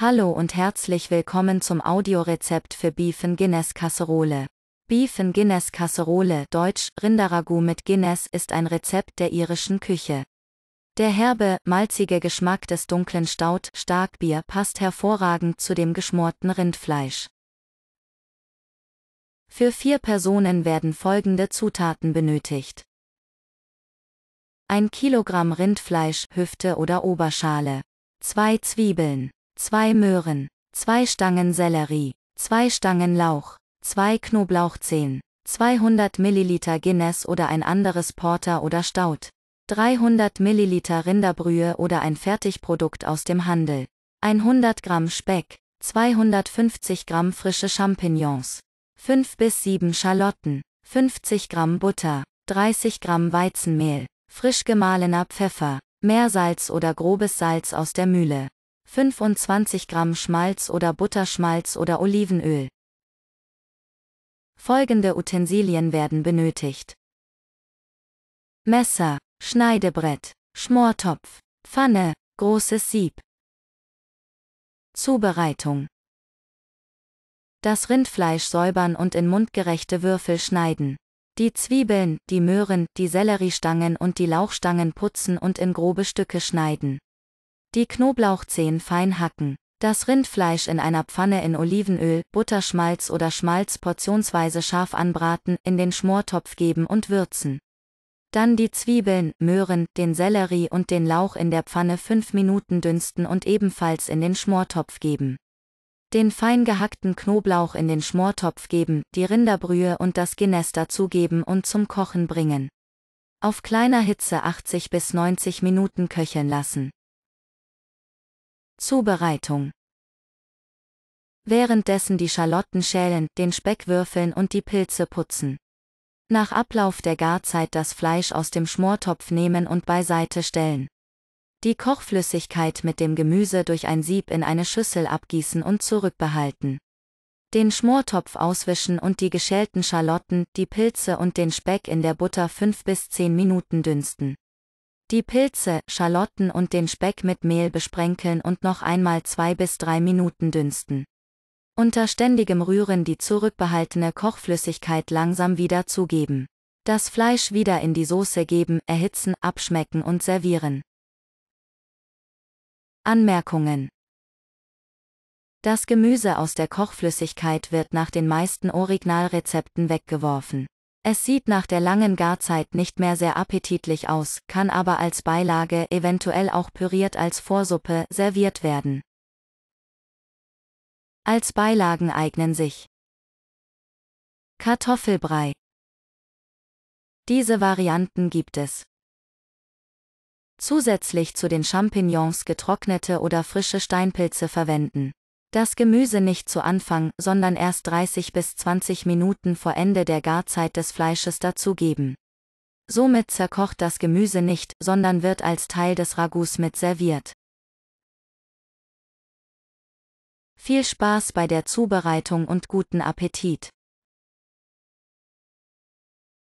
Hallo und herzlich willkommen zum Audiorezept für Beef Guinness Kasserole. Beef Guinness Kasserole, deutsch Rinderragout mit Guinness ist ein Rezept der irischen Küche. Der herbe, malzige Geschmack des dunklen Staud, Starkbier passt hervorragend zu dem geschmorten Rindfleisch. Für vier Personen werden folgende Zutaten benötigt. 1 Kilogramm Rindfleisch, Hüfte oder Oberschale. 2 Zwiebeln. 2 Möhren, 2 Stangen Sellerie, 2 Stangen Lauch, 2 Knoblauchzehen, 200 ml Guinness oder ein anderes Porter oder Stout, 300 ml Rinderbrühe oder ein Fertigprodukt aus dem Handel, 100 Gramm Speck, 250 Gramm frische Champignons, 5 bis 7 Schalotten, 50 Gramm Butter, 30 Gramm Weizenmehl, frisch gemahlener Pfeffer, Meersalz oder grobes Salz aus der Mühle. 25 Gramm Schmalz oder Butterschmalz oder Olivenöl. Folgende Utensilien werden benötigt. Messer, Schneidebrett, Schmortopf, Pfanne, großes Sieb. Zubereitung. Das Rindfleisch säubern und in mundgerechte Würfel schneiden. Die Zwiebeln, die Möhren, die Selleriestangen und die Lauchstangen putzen und in grobe Stücke schneiden. Die Knoblauchzehen fein hacken. Das Rindfleisch in einer Pfanne in Olivenöl, Butterschmalz oder Schmalz portionsweise scharf anbraten, in den Schmortopf geben und würzen. Dann die Zwiebeln, Möhren, den Sellerie und den Lauch in der Pfanne 5 Minuten dünsten und ebenfalls in den Schmortopf geben. Den fein gehackten Knoblauch in den Schmortopf geben, die Rinderbrühe und das Ginest dazugeben und zum Kochen bringen. Auf kleiner Hitze 80 bis 90 Minuten köcheln lassen. Zubereitung. Währenddessen die Schalotten schälen, den Speck würfeln und die Pilze putzen. Nach Ablauf der Garzeit das Fleisch aus dem Schmortopf nehmen und beiseite stellen. Die Kochflüssigkeit mit dem Gemüse durch ein Sieb in eine Schüssel abgießen und zurückbehalten. Den Schmortopf auswischen und die geschälten Schalotten, die Pilze und den Speck in der Butter 5 bis 10 Minuten dünsten. Die Pilze, Schalotten und den Speck mit Mehl besprenkeln und noch einmal zwei bis drei Minuten dünsten. Unter ständigem Rühren die zurückbehaltene Kochflüssigkeit langsam wieder zugeben. Das Fleisch wieder in die Soße geben, erhitzen, abschmecken und servieren. Anmerkungen Das Gemüse aus der Kochflüssigkeit wird nach den meisten Originalrezepten weggeworfen. Es sieht nach der langen Garzeit nicht mehr sehr appetitlich aus, kann aber als Beilage, eventuell auch püriert als Vorsuppe, serviert werden. Als Beilagen eignen sich Kartoffelbrei. Diese Varianten gibt es. Zusätzlich zu den Champignons getrocknete oder frische Steinpilze verwenden. Das Gemüse nicht zu Anfang, sondern erst 30 bis 20 Minuten vor Ende der Garzeit des Fleisches dazugeben. Somit zerkocht das Gemüse nicht, sondern wird als Teil des Ragouts mit serviert. Viel Spaß bei der Zubereitung und guten Appetit!